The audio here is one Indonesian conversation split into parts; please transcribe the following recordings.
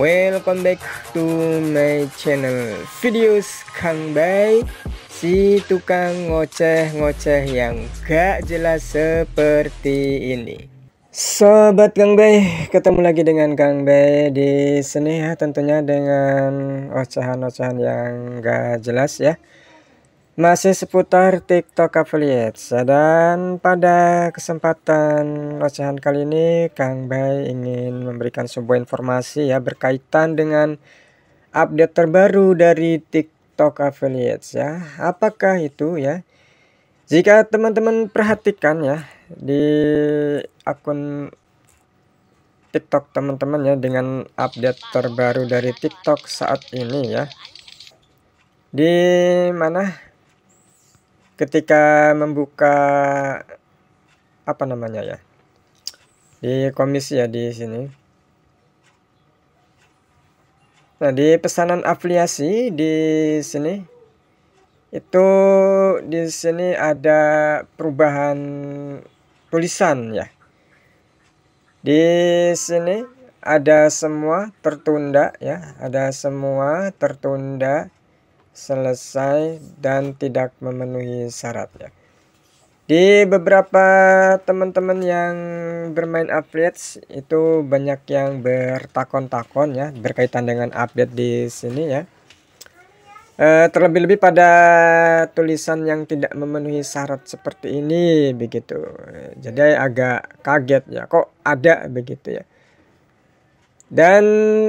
Welcome back to my channel Videos Kang Bay Si tukang ngoceh-ngoceh yang gak jelas seperti ini Sobat Kang Bay, ketemu lagi dengan Kang Bay di sini ya tentunya dengan ocehan-ocehan yang gak jelas ya masih seputar TikTok Affiliates dan pada kesempatan ocehan kali ini Kang Bay ingin memberikan sebuah informasi ya berkaitan dengan update terbaru dari TikTok Affiliates ya. Apakah itu ya? Jika teman-teman perhatikan ya di akun TikTok teman-teman ya dengan update terbaru dari TikTok saat ini ya. Di mana ketika membuka apa namanya ya di komisi ya di sini nah di pesanan afiliasi di sini itu di sini ada perubahan tulisan ya di sini ada semua tertunda ya ada semua tertunda selesai dan tidak memenuhi syarat ya. Di beberapa teman-teman yang bermain update itu banyak yang bertakon-takon ya berkaitan dengan update di sini ya. Eh, terlebih-lebih pada tulisan yang tidak memenuhi syarat seperti ini begitu. Jadi agak kaget ya kok ada begitu ya. Dan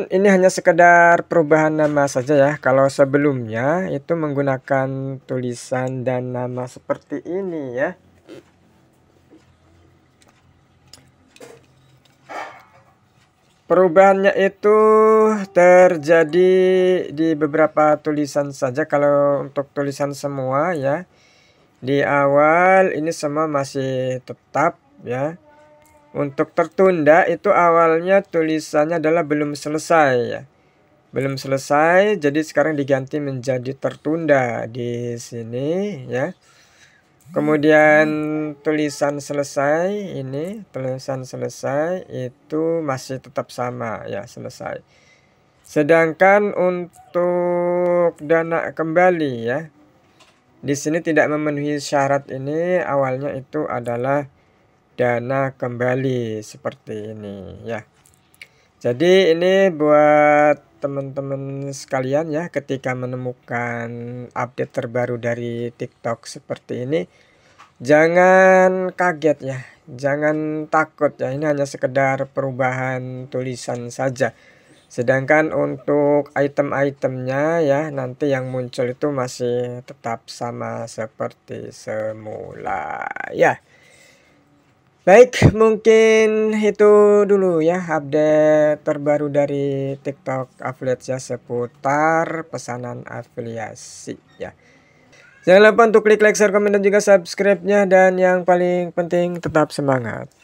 ini hanya sekedar perubahan nama saja ya. Kalau sebelumnya itu menggunakan tulisan dan nama seperti ini ya. Perubahannya itu terjadi di beberapa tulisan saja kalau untuk tulisan semua ya. Di awal ini semua masih tetap ya. Untuk tertunda itu awalnya tulisannya adalah belum selesai ya. Belum selesai jadi sekarang diganti menjadi tertunda di sini ya. Kemudian tulisan selesai ini tulisan selesai itu masih tetap sama ya selesai. Sedangkan untuk dana kembali ya. Di sini tidak memenuhi syarat ini awalnya itu adalah dana kembali seperti ini ya. Jadi ini buat teman-teman sekalian ya ketika menemukan update terbaru dari TikTok seperti ini jangan kaget ya, jangan takut ya ini hanya sekedar perubahan tulisan saja. Sedangkan untuk item-itemnya ya nanti yang muncul itu masih tetap sama seperti semula ya. Baik, mungkin itu dulu ya update terbaru dari TikTok afiliasi ya seputar pesanan afiliasi ya. Jangan lupa untuk klik like, share, komen, dan juga subscribe-nya. Dan yang paling penting, tetap semangat.